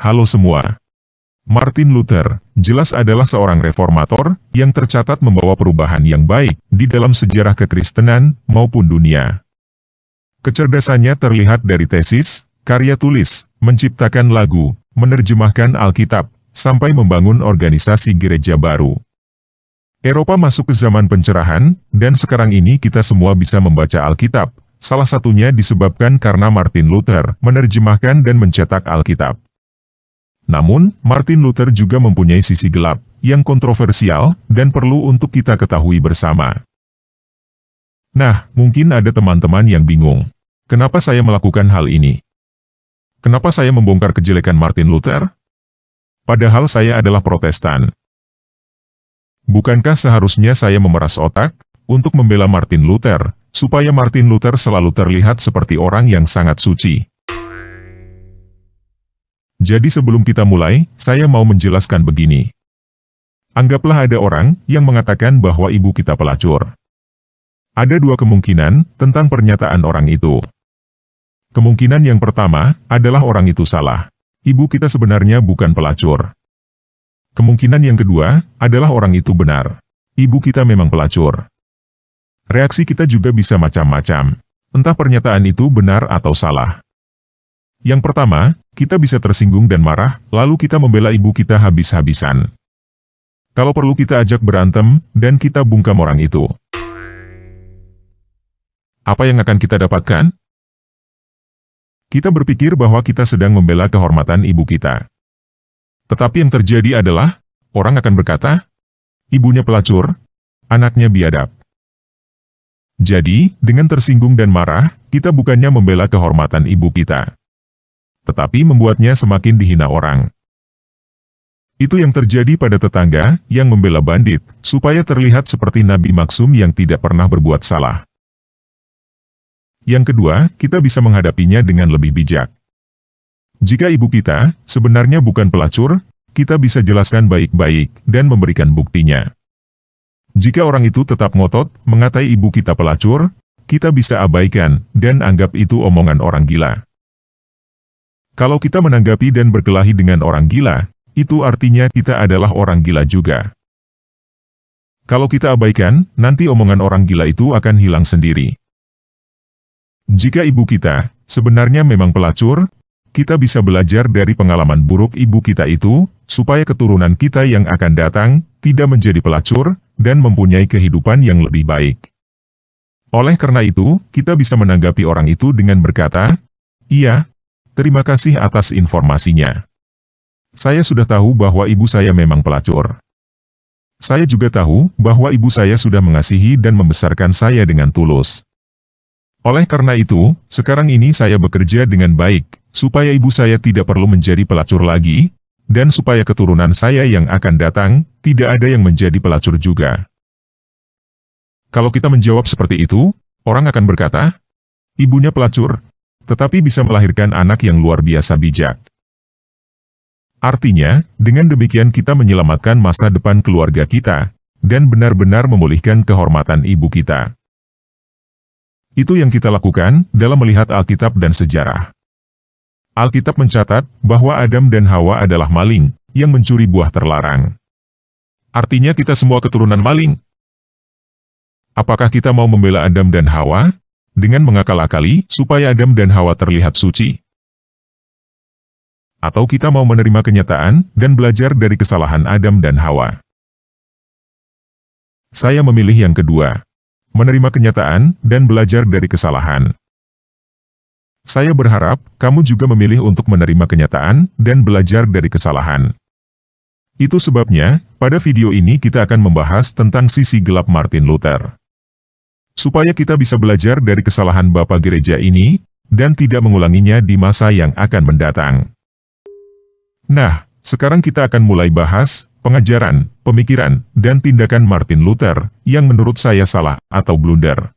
Halo semua. Martin Luther, jelas adalah seorang reformator, yang tercatat membawa perubahan yang baik, di dalam sejarah kekristenan, maupun dunia. Kecerdasannya terlihat dari tesis, karya tulis, menciptakan lagu, menerjemahkan Alkitab, sampai membangun organisasi gereja baru. Eropa masuk ke zaman pencerahan, dan sekarang ini kita semua bisa membaca Alkitab, salah satunya disebabkan karena Martin Luther menerjemahkan dan mencetak Alkitab. Namun, Martin Luther juga mempunyai sisi gelap, yang kontroversial, dan perlu untuk kita ketahui bersama. Nah, mungkin ada teman-teman yang bingung. Kenapa saya melakukan hal ini? Kenapa saya membongkar kejelekan Martin Luther? Padahal saya adalah protestan. Bukankah seharusnya saya memeras otak, untuk membela Martin Luther, supaya Martin Luther selalu terlihat seperti orang yang sangat suci. Jadi sebelum kita mulai, saya mau menjelaskan begini. Anggaplah ada orang yang mengatakan bahwa ibu kita pelacur. Ada dua kemungkinan tentang pernyataan orang itu. Kemungkinan yang pertama adalah orang itu salah. Ibu kita sebenarnya bukan pelacur. Kemungkinan yang kedua adalah orang itu benar. Ibu kita memang pelacur. Reaksi kita juga bisa macam-macam. Entah pernyataan itu benar atau salah. Yang pertama, kita bisa tersinggung dan marah, lalu kita membela ibu kita habis-habisan. Kalau perlu kita ajak berantem, dan kita bungkam orang itu. Apa yang akan kita dapatkan? Kita berpikir bahwa kita sedang membela kehormatan ibu kita. Tetapi yang terjadi adalah, orang akan berkata, ibunya pelacur, anaknya biadab. Jadi, dengan tersinggung dan marah, kita bukannya membela kehormatan ibu kita tetapi membuatnya semakin dihina orang. Itu yang terjadi pada tetangga yang membela bandit, supaya terlihat seperti Nabi Maksum yang tidak pernah berbuat salah. Yang kedua, kita bisa menghadapinya dengan lebih bijak. Jika ibu kita sebenarnya bukan pelacur, kita bisa jelaskan baik-baik dan memberikan buktinya. Jika orang itu tetap ngotot mengatai ibu kita pelacur, kita bisa abaikan dan anggap itu omongan orang gila. Kalau kita menanggapi dan berkelahi dengan orang gila, itu artinya kita adalah orang gila juga. Kalau kita abaikan, nanti omongan orang gila itu akan hilang sendiri. Jika ibu kita, sebenarnya memang pelacur, kita bisa belajar dari pengalaman buruk ibu kita itu, supaya keturunan kita yang akan datang, tidak menjadi pelacur, dan mempunyai kehidupan yang lebih baik. Oleh karena itu, kita bisa menanggapi orang itu dengan berkata, Iya, Terima kasih atas informasinya. Saya sudah tahu bahwa ibu saya memang pelacur. Saya juga tahu bahwa ibu saya sudah mengasihi dan membesarkan saya dengan tulus. Oleh karena itu, sekarang ini saya bekerja dengan baik, supaya ibu saya tidak perlu menjadi pelacur lagi, dan supaya keturunan saya yang akan datang, tidak ada yang menjadi pelacur juga. Kalau kita menjawab seperti itu, orang akan berkata, ibunya pelacur, tetapi bisa melahirkan anak yang luar biasa bijak. Artinya, dengan demikian kita menyelamatkan masa depan keluarga kita, dan benar-benar memulihkan kehormatan ibu kita. Itu yang kita lakukan dalam melihat Alkitab dan sejarah. Alkitab mencatat bahwa Adam dan Hawa adalah maling, yang mencuri buah terlarang. Artinya kita semua keturunan maling. Apakah kita mau membela Adam dan Hawa, dengan mengakal-akali supaya Adam dan Hawa terlihat suci. Atau kita mau menerima kenyataan dan belajar dari kesalahan Adam dan Hawa. Saya memilih yang kedua. Menerima kenyataan dan belajar dari kesalahan. Saya berharap kamu juga memilih untuk menerima kenyataan dan belajar dari kesalahan. Itu sebabnya, pada video ini kita akan membahas tentang sisi gelap Martin Luther supaya kita bisa belajar dari kesalahan Bapak Gereja ini, dan tidak mengulanginya di masa yang akan mendatang. Nah, sekarang kita akan mulai bahas pengajaran, pemikiran, dan tindakan Martin Luther, yang menurut saya salah atau blunder.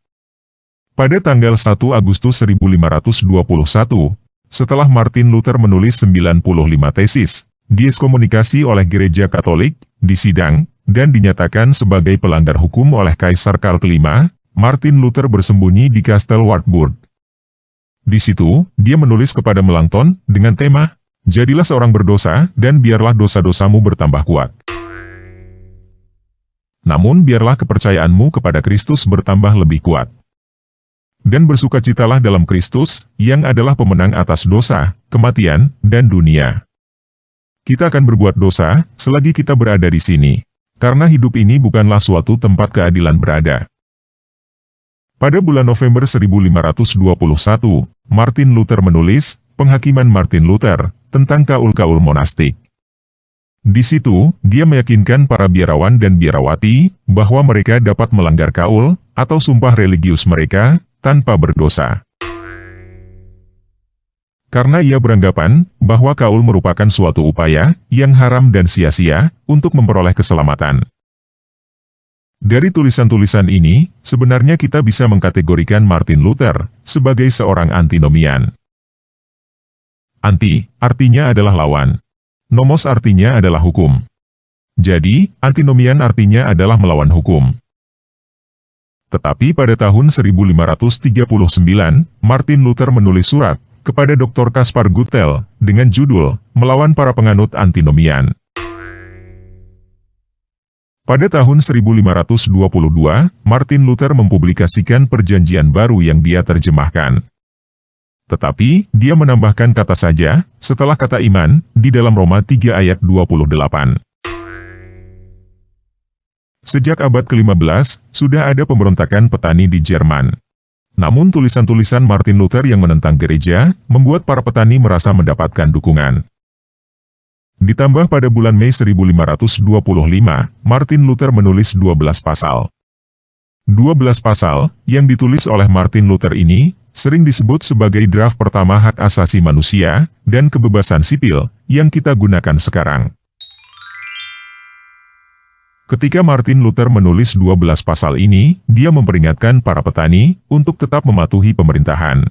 Pada tanggal 1 Agustus 1521, setelah Martin Luther menulis 95 tesis, diskomunikasi oleh gereja katolik, disidang, dan dinyatakan sebagai pelanggar hukum oleh Kaisar Karl V, Martin Luther bersembunyi di Kastel Wartburg. Di situ, dia menulis kepada Melanchthon dengan tema, Jadilah seorang berdosa, dan biarlah dosa-dosamu bertambah kuat. Namun biarlah kepercayaanmu kepada Kristus bertambah lebih kuat. Dan bersukacitalah dalam Kristus, yang adalah pemenang atas dosa, kematian, dan dunia. Kita akan berbuat dosa, selagi kita berada di sini. Karena hidup ini bukanlah suatu tempat keadilan berada. Pada bulan November 1521, Martin Luther menulis, Penghakiman Martin Luther, tentang kaul-kaul monastik. Di situ, dia meyakinkan para biarawan dan biarawati, bahwa mereka dapat melanggar kaul, atau sumpah religius mereka, tanpa berdosa. Karena ia beranggapan, bahwa kaul merupakan suatu upaya, yang haram dan sia-sia, untuk memperoleh keselamatan. Dari tulisan-tulisan ini, sebenarnya kita bisa mengkategorikan Martin Luther sebagai seorang antinomian. Anti, artinya adalah lawan. Nomos artinya adalah hukum. Jadi, antinomian artinya adalah melawan hukum. Tetapi pada tahun 1539, Martin Luther menulis surat kepada Dr. Kaspar Gutel dengan judul Melawan Para Penganut Antinomian. Pada tahun 1522, Martin Luther mempublikasikan perjanjian baru yang dia terjemahkan. Tetapi, dia menambahkan kata saja, setelah kata iman, di dalam Roma 3 ayat 28. Sejak abad ke-15, sudah ada pemberontakan petani di Jerman. Namun tulisan-tulisan Martin Luther yang menentang gereja, membuat para petani merasa mendapatkan dukungan. Ditambah pada bulan Mei 1525, Martin Luther menulis 12 pasal. 12 pasal, yang ditulis oleh Martin Luther ini, sering disebut sebagai draft pertama hak asasi manusia, dan kebebasan sipil, yang kita gunakan sekarang. Ketika Martin Luther menulis 12 pasal ini, dia memperingatkan para petani untuk tetap mematuhi pemerintahan.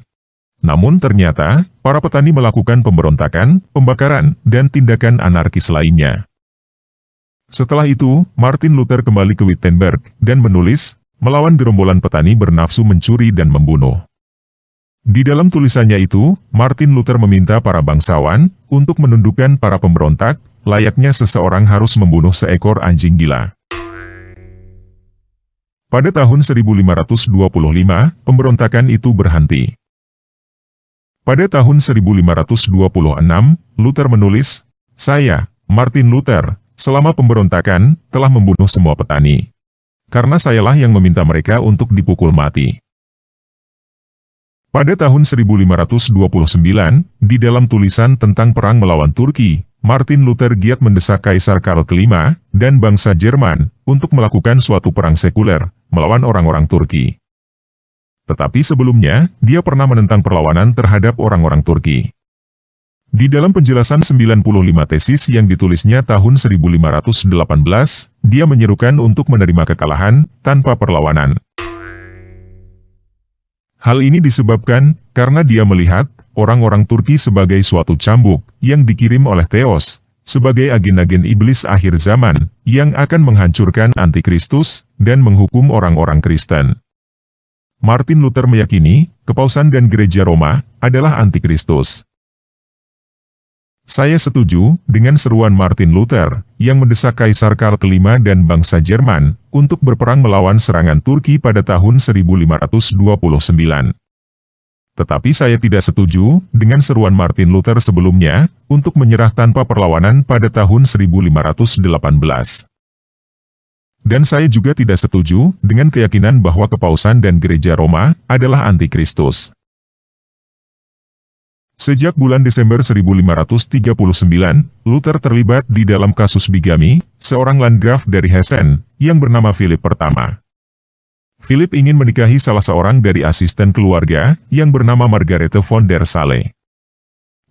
Namun ternyata, para petani melakukan pemberontakan, pembakaran, dan tindakan anarkis lainnya. Setelah itu, Martin Luther kembali ke Wittenberg, dan menulis, melawan gerombolan petani bernafsu mencuri dan membunuh. Di dalam tulisannya itu, Martin Luther meminta para bangsawan, untuk menundukkan para pemberontak, layaknya seseorang harus membunuh seekor anjing gila. Pada tahun 1525, pemberontakan itu berhenti. Pada tahun 1526, Luther menulis, Saya, Martin Luther, selama pemberontakan, telah membunuh semua petani. Karena sayalah yang meminta mereka untuk dipukul mati. Pada tahun 1529, di dalam tulisan tentang perang melawan Turki, Martin Luther giat mendesak Kaisar Karl V dan bangsa Jerman untuk melakukan suatu perang sekuler melawan orang-orang Turki. Tetapi sebelumnya, dia pernah menentang perlawanan terhadap orang-orang Turki. Di dalam penjelasan 95 tesis yang ditulisnya tahun 1518, dia menyerukan untuk menerima kekalahan tanpa perlawanan. Hal ini disebabkan karena dia melihat orang-orang Turki sebagai suatu cambuk yang dikirim oleh Theos, sebagai agen-agen iblis akhir zaman yang akan menghancurkan antikristus dan menghukum orang-orang Kristen. Martin Luther meyakini, kepausan dan gereja Roma, adalah antikristus. Saya setuju dengan seruan Martin Luther, yang mendesak Kaisar Karl V dan bangsa Jerman, untuk berperang melawan serangan Turki pada tahun 1529. Tetapi saya tidak setuju dengan seruan Martin Luther sebelumnya, untuk menyerah tanpa perlawanan pada tahun 1518. Dan saya juga tidak setuju dengan keyakinan bahwa kepausan dan gereja Roma adalah antikristus. Sejak bulan Desember 1539, Luther terlibat di dalam kasus bigami, seorang landgraf dari Hessen, yang bernama Philip pertama. Philip ingin menikahi salah seorang dari asisten keluarga, yang bernama Margarete von der Sale.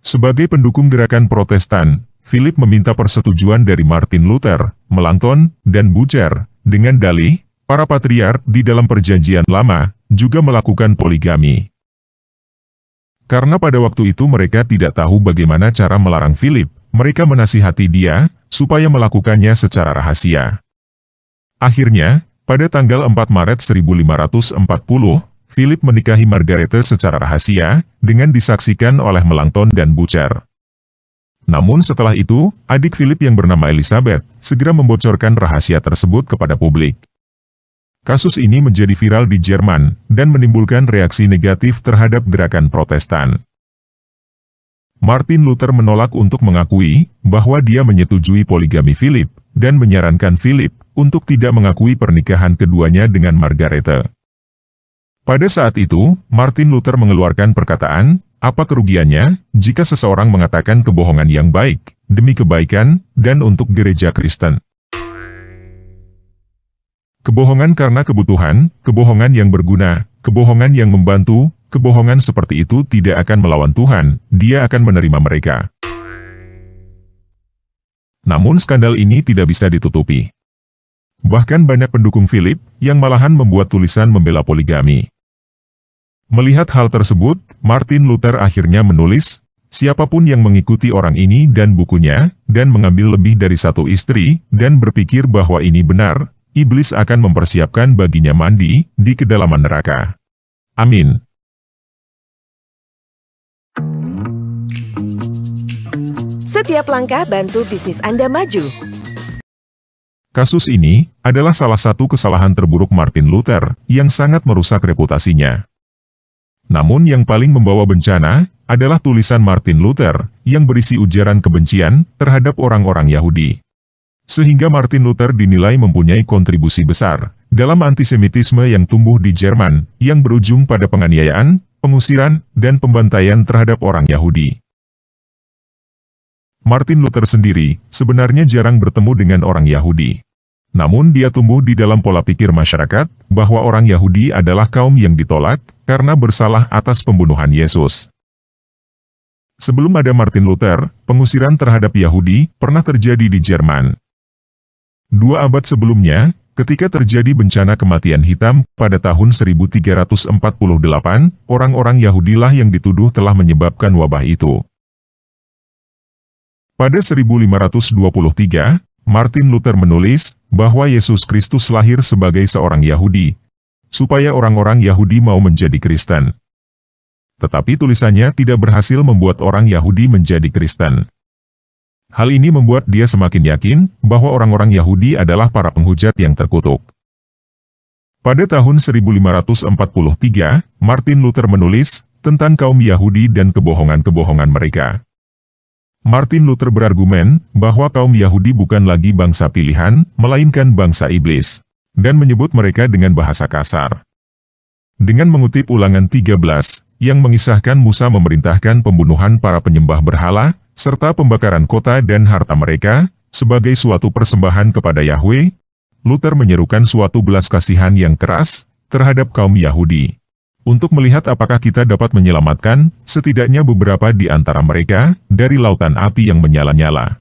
Sebagai pendukung gerakan protestan, Philip meminta persetujuan dari Martin Luther, Melanchthon, dan Bucer, dengan dalih, para patriark di dalam perjanjian lama, juga melakukan poligami. Karena pada waktu itu mereka tidak tahu bagaimana cara melarang Philip, mereka menasihati dia, supaya melakukannya secara rahasia. Akhirnya, pada tanggal 4 Maret 1540, Philip menikahi Margarete secara rahasia, dengan disaksikan oleh Melanchthon dan Bucer. Namun setelah itu, adik Philip yang bernama Elizabeth, segera membocorkan rahasia tersebut kepada publik. Kasus ini menjadi viral di Jerman, dan menimbulkan reaksi negatif terhadap gerakan protestan. Martin Luther menolak untuk mengakui bahwa dia menyetujui poligami Philip, dan menyarankan Philip untuk tidak mengakui pernikahan keduanya dengan Margarete. Pada saat itu, Martin Luther mengeluarkan perkataan, apa kerugiannya jika seseorang mengatakan kebohongan yang baik, demi kebaikan, dan untuk gereja Kristen? Kebohongan karena kebutuhan, kebohongan yang berguna, kebohongan yang membantu, kebohongan seperti itu tidak akan melawan Tuhan, dia akan menerima mereka. Namun skandal ini tidak bisa ditutupi. Bahkan banyak pendukung Philip, yang malahan membuat tulisan membela poligami. Melihat hal tersebut, Martin Luther akhirnya menulis, siapapun yang mengikuti orang ini dan bukunya, dan mengambil lebih dari satu istri, dan berpikir bahwa ini benar, iblis akan mempersiapkan baginya mandi, di kedalaman neraka. Amin. Setiap langkah bantu bisnis Anda maju. Kasus ini adalah salah satu kesalahan terburuk Martin Luther yang sangat merusak reputasinya. Namun yang paling membawa bencana, adalah tulisan Martin Luther, yang berisi ujaran kebencian, terhadap orang-orang Yahudi. Sehingga Martin Luther dinilai mempunyai kontribusi besar, dalam antisemitisme yang tumbuh di Jerman, yang berujung pada penganiayaan, pengusiran, dan pembantaian terhadap orang Yahudi. Martin Luther sendiri, sebenarnya jarang bertemu dengan orang Yahudi. Namun dia tumbuh di dalam pola pikir masyarakat, bahwa orang Yahudi adalah kaum yang ditolak, karena bersalah atas pembunuhan Yesus. Sebelum ada Martin Luther, pengusiran terhadap Yahudi pernah terjadi di Jerman. Dua abad sebelumnya, ketika terjadi bencana kematian hitam, pada tahun 1348, orang-orang Yahudilah yang dituduh telah menyebabkan wabah itu. Pada 1523, Martin Luther menulis bahwa Yesus Kristus lahir sebagai seorang Yahudi, supaya orang-orang Yahudi mau menjadi Kristen. Tetapi tulisannya tidak berhasil membuat orang Yahudi menjadi Kristen. Hal ini membuat dia semakin yakin bahwa orang-orang Yahudi adalah para penghujat yang terkutuk. Pada tahun 1543, Martin Luther menulis tentang kaum Yahudi dan kebohongan-kebohongan mereka. Martin Luther berargumen bahwa kaum Yahudi bukan lagi bangsa pilihan, melainkan bangsa iblis, dan menyebut mereka dengan bahasa kasar. Dengan mengutip ulangan 13, yang mengisahkan Musa memerintahkan pembunuhan para penyembah berhala, serta pembakaran kota dan harta mereka, sebagai suatu persembahan kepada Yahweh, Luther menyerukan suatu belas kasihan yang keras terhadap kaum Yahudi untuk melihat apakah kita dapat menyelamatkan setidaknya beberapa di antara mereka dari lautan api yang menyala-nyala.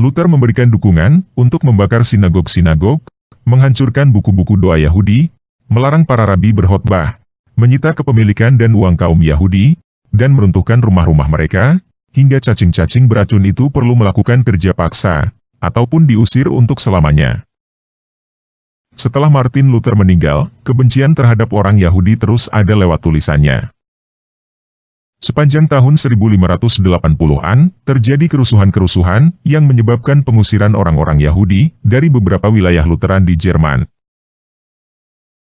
Luther memberikan dukungan untuk membakar sinagog-sinagog, menghancurkan buku-buku doa Yahudi, melarang para rabi berkhotbah, menyita kepemilikan dan uang kaum Yahudi, dan meruntuhkan rumah-rumah mereka, hingga cacing-cacing beracun itu perlu melakukan kerja paksa, ataupun diusir untuk selamanya. Setelah Martin Luther meninggal, kebencian terhadap orang Yahudi terus ada lewat tulisannya. Sepanjang tahun 1580-an, terjadi kerusuhan-kerusuhan yang menyebabkan pengusiran orang-orang Yahudi dari beberapa wilayah Lutheran di Jerman.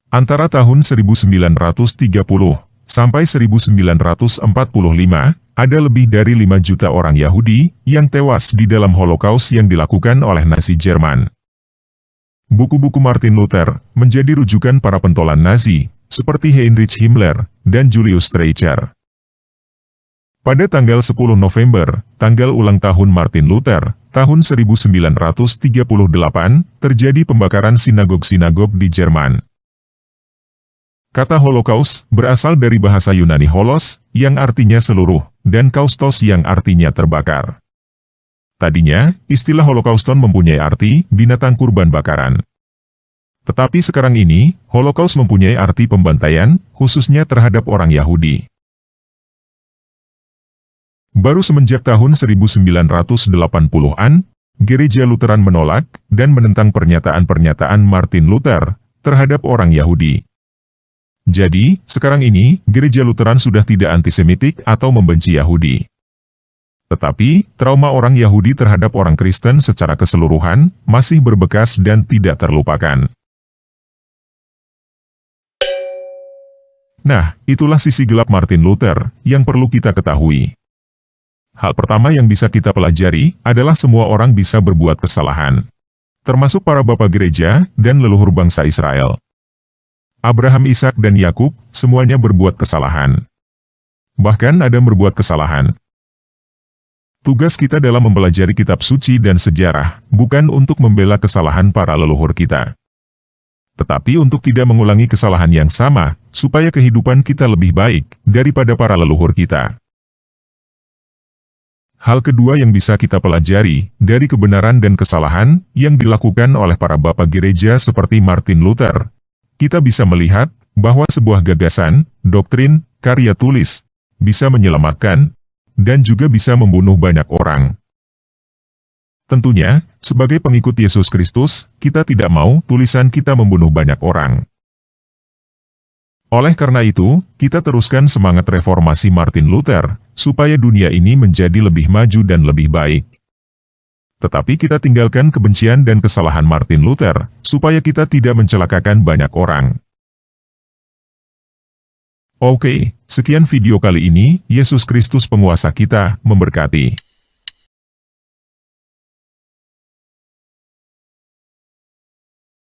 Antara tahun 1930 sampai 1945, ada lebih dari 5 juta orang Yahudi yang tewas di dalam Holocaust yang dilakukan oleh Nazi Jerman. Buku-buku Martin Luther menjadi rujukan para pentolan Nazi, seperti Heinrich Himmler dan Julius Streicher. Pada tanggal 10 November, tanggal ulang tahun Martin Luther, tahun 1938, terjadi pembakaran sinagog-sinagog di Jerman. Kata Holocaust berasal dari bahasa Yunani holos, yang artinya seluruh, dan kaustos yang artinya terbakar. Tadinya, istilah Holocauston mempunyai arti binatang kurban bakaran. Tetapi sekarang ini, Holocaust mempunyai arti pembantaian, khususnya terhadap orang Yahudi. Baru semenjak tahun 1980-an, gereja Lutheran menolak dan menentang pernyataan-pernyataan Martin Luther terhadap orang Yahudi. Jadi, sekarang ini, gereja Lutheran sudah tidak antisemitik atau membenci Yahudi. Tetapi, trauma orang Yahudi terhadap orang Kristen secara keseluruhan masih berbekas dan tidak terlupakan. Nah, itulah sisi gelap Martin Luther yang perlu kita ketahui. Hal pertama yang bisa kita pelajari adalah semua orang bisa berbuat kesalahan, termasuk para bapak gereja dan leluhur bangsa Israel. Abraham, Ishak, dan Yakub semuanya berbuat kesalahan. Bahkan Adam berbuat kesalahan, Tugas kita dalam mempelajari kitab suci dan sejarah, bukan untuk membela kesalahan para leluhur kita. Tetapi untuk tidak mengulangi kesalahan yang sama, supaya kehidupan kita lebih baik daripada para leluhur kita. Hal kedua yang bisa kita pelajari, dari kebenaran dan kesalahan, yang dilakukan oleh para bapak gereja seperti Martin Luther, kita bisa melihat, bahwa sebuah gagasan, doktrin, karya tulis, bisa menyelamatkan, dan juga bisa membunuh banyak orang. Tentunya, sebagai pengikut Yesus Kristus, kita tidak mau tulisan kita membunuh banyak orang. Oleh karena itu, kita teruskan semangat reformasi Martin Luther, supaya dunia ini menjadi lebih maju dan lebih baik. Tetapi kita tinggalkan kebencian dan kesalahan Martin Luther, supaya kita tidak mencelakakan banyak orang. Oke, sekian video kali ini, Yesus Kristus penguasa kita, memberkati.